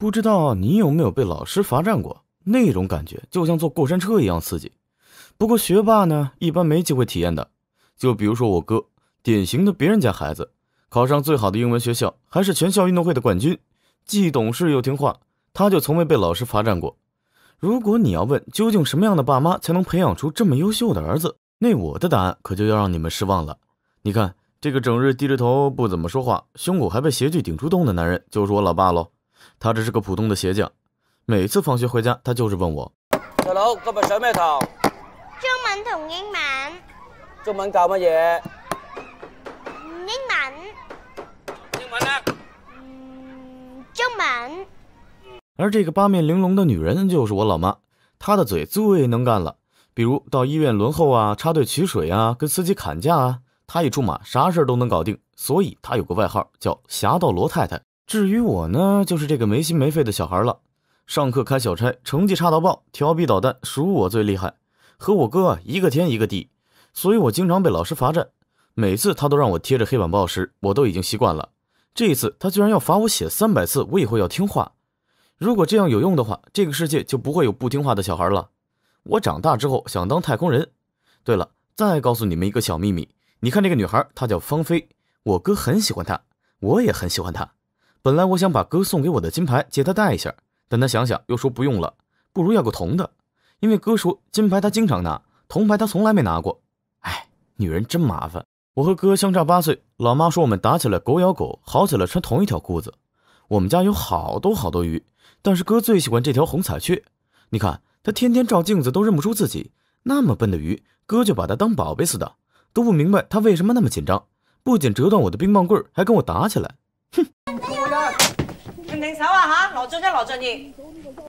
不知道你有没有被老师罚站过？那种感觉就像坐过山车一样刺激。不过学霸呢，一般没机会体验的。就比如说我哥，典型的别人家孩子，考上最好的英文学校，还是全校运动会的冠军，既懂事又听话，他就从未被老师罚站过。如果你要问究竟什么样的爸妈才能培养出这么优秀的儿子，那我的答案可就要让你们失望了。你看，这个整日低着头不怎么说话，胸口还被鞋具顶出洞的男人，就是我老爸喽。他只是个普通的鞋匠，每次放学回家，他就是问我：“大佬，今日上咩堂？中文同英文？中文教乜嘢？英文？英文呢？嗯，中文。”而这个八面玲珑的女人就是我老妈，她的嘴最能干了。比如到医院轮候啊，插队取水啊，跟司机砍价啊，她一出马，啥事儿都能搞定，所以她有个外号叫“侠盗罗太太”。至于我呢，就是这个没心没肺的小孩了，上课开小差，成绩差到爆，调皮捣蛋，数我最厉害，和我哥一个天一个地，所以我经常被老师罚站，每次他都让我贴着黑板报时，我都已经习惯了。这一次他居然要罚我写三百次，以后要听话。如果这样有用的话，这个世界就不会有不听话的小孩了。我长大之后想当太空人。对了，再告诉你们一个小秘密，你看这个女孩，她叫芳菲，我哥很喜欢她，我也很喜欢她。本来我想把哥送给我的金牌借他戴一下，但他想想又说不用了，不如要个铜的。因为哥说金牌他经常拿，铜牌他从来没拿过。哎，女人真麻烦。我和哥相差八岁，老妈说我们打起来狗咬狗，好起来穿同一条裤子。我们家有好多好多鱼，但是哥最喜欢这条红彩雀。你看他天天照镜子都认不出自己，那么笨的鱼，哥就把它当宝贝似的，都不明白他为什么那么紧张。不仅折断我的冰棒棍，还跟我打起来。平定手啊哈！罗俊家罗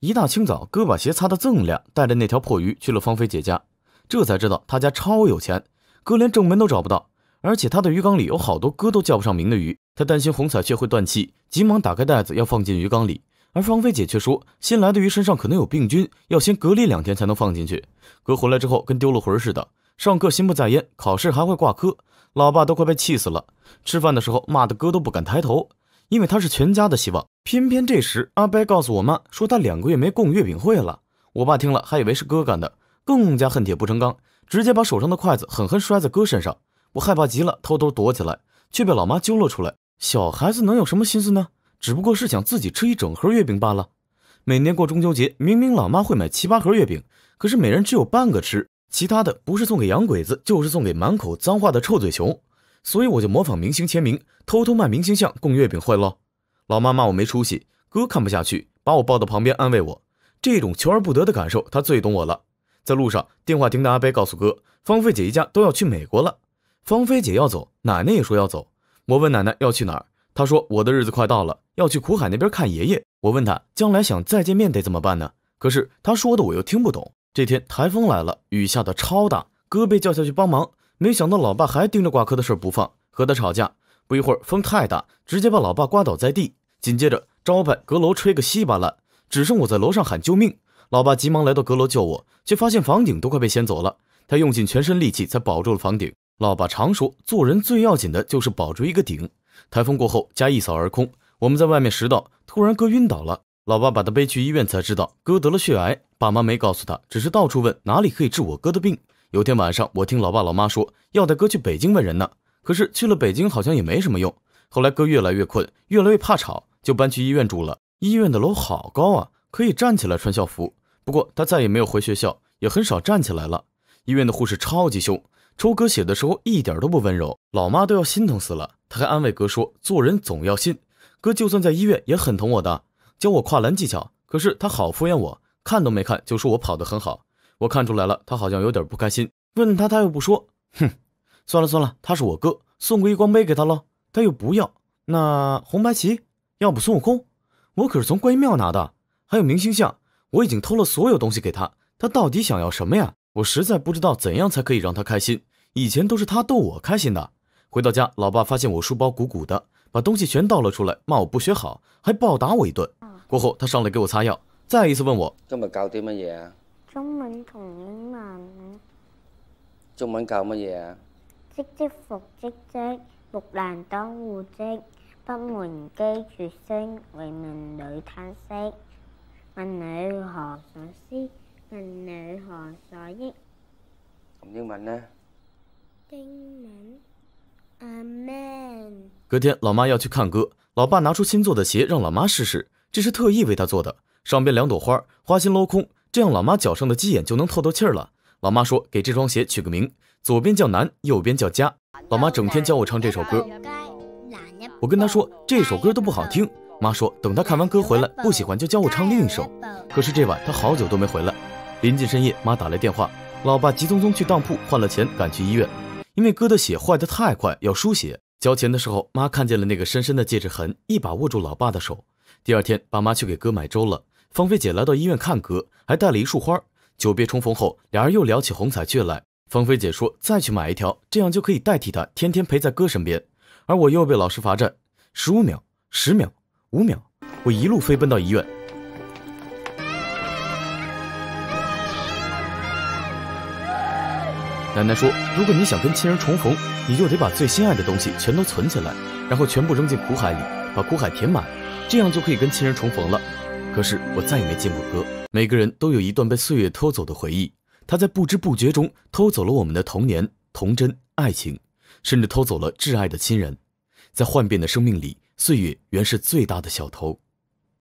一大清早，哥把鞋擦得锃亮，带着那条破鱼去了芳菲姐家。这才知道她家超有钱，哥连正门都找不到。而且她的鱼缸里有好多哥都叫不上名的鱼。他担心红彩雀会断气，急忙打开袋子要放进鱼缸里。而芳菲姐却说，新来的鱼身上可能有病菌，要先隔离两天才能放进去。哥回来之后跟丢了魂似的，上课心不在焉，考试还会挂科。老爸都快被气死了。吃饭的时候骂的哥都不敢抬头。因为他是全家的希望，偏偏这时阿白告诉我妈说他两个月没供月饼会了。我爸听了还以为是哥干的，更加恨铁不成钢，直接把手上的筷子狠狠摔在哥身上。我害怕极了，偷偷躲起来，却被老妈揪了出来。小孩子能有什么心思呢？只不过是想自己吃一整盒月饼罢了。每年过中秋节，明明老妈会买七八盒月饼，可是每人只有半个吃，其他的不是送给洋鬼子，就是送给满口脏话的臭嘴熊。所以我就模仿明星签名，偷偷卖明星像供月饼会喽。老妈骂我没出息，哥看不下去，把我抱到旁边安慰我。这种求而不得的感受，他最懂我了。在路上，电话亭的阿飞告诉哥，芳菲姐一家都要去美国了。芳菲姐要走，奶奶也说要走。我问奶奶要去哪儿，她说我的日子快到了，要去苦海那边看爷爷。我问她将来想再见面得怎么办呢？可是她说的我又听不懂。这天台风来了，雨下的超大，哥被叫下去帮忙。没想到老爸还盯着挂科的事儿不放，和他吵架。不一会儿风太大，直接把老爸刮倒在地。紧接着招牌阁楼吹个稀巴烂，只剩我在楼上喊救命。老爸急忙来到阁楼救我，却发现房顶都快被掀走了。他用尽全身力气才保住了房顶。老爸常说，做人最要紧的就是保住一个顶。台风过后，家一扫而空。我们在外面拾到，突然哥晕倒了。老爸把他背去医院，才知道哥得了血癌。爸妈没告诉他，只是到处问哪里可以治我哥的病。有天晚上，我听老爸老妈说要带哥去北京问人呢，可是去了北京好像也没什么用。后来哥越来越困，越来越怕吵，就搬去医院住了。医院的楼好高啊，可以站起来穿校服。不过他再也没有回学校，也很少站起来了。医院的护士超级凶，抽哥血的时候一点都不温柔，老妈都要心疼死了。他还安慰哥说，做人总要信。哥就算在医院也很疼我的，教我跨栏技巧，可是他好敷衍我，看都没看就说我跑得很好。我看出来了，他好像有点不开心。问他，他又不说。哼，算了算了，他是我哥，送个一光杯给他喽。他又不要。那红白旗，要不孙悟空？我可是从观音庙拿的。还有明星像，我已经偷了所有东西给他。他到底想要什么呀？我实在不知道怎样才可以让他开心。以前都是他逗我开心的。回到家，老爸发现我书包鼓鼓的，把东西全倒了出来，骂我不学好，还暴打我一顿。过后，他上来给我擦药，再一次问我。中文同英文。中文教乜嘢啊？唧唧复唧唧，木兰当户织。不闻机杼声，惟闻女叹息。问女何所思，问女何所忆。咁英文呢？英文，Amen。隔天，老妈要去看歌，老爸拿出新做的鞋让老妈试试，这是特意为她做的，上边两朵花，花心镂空。这样，老妈脚上的鸡眼就能透透气儿了。老妈说：“给这双鞋取个名，左边叫男，右边叫家。”老妈整天教我唱这首歌，我跟她说这首歌都不好听。妈说：“等她看完歌回来不喜欢，就教我唱另一首。”可是这晚她好久都没回来。临近深夜，妈打来电话，老爸急匆匆去当铺换了钱，赶去医院，因为哥的血坏得太快，要输血。交钱的时候，妈看见了那个深深的戒指痕，一把握住老爸的手。第二天，爸妈去给哥买粥了。芳菲姐来到医院看哥，还带了一束花。久别重逢后，两人又聊起红彩雀来。芳菲姐说：“再去买一条，这样就可以代替他，天天陪在哥身边。”而我又被老师罚站，十五秒、十秒、五秒，我一路飞奔到医院。奶奶说：“如果你想跟亲人重逢，你就得把最心爱的东西全都存起来，然后全部扔进苦海里，把苦海填满，这样就可以跟亲人重逢了。”可是我再也没见过哥。每个人都有一段被岁月偷走的回忆，他在不知不觉中偷走了我们的童年、童真、爱情，甚至偷走了挚爱的亲人。在幻变的生命里，岁月原是最大的小偷。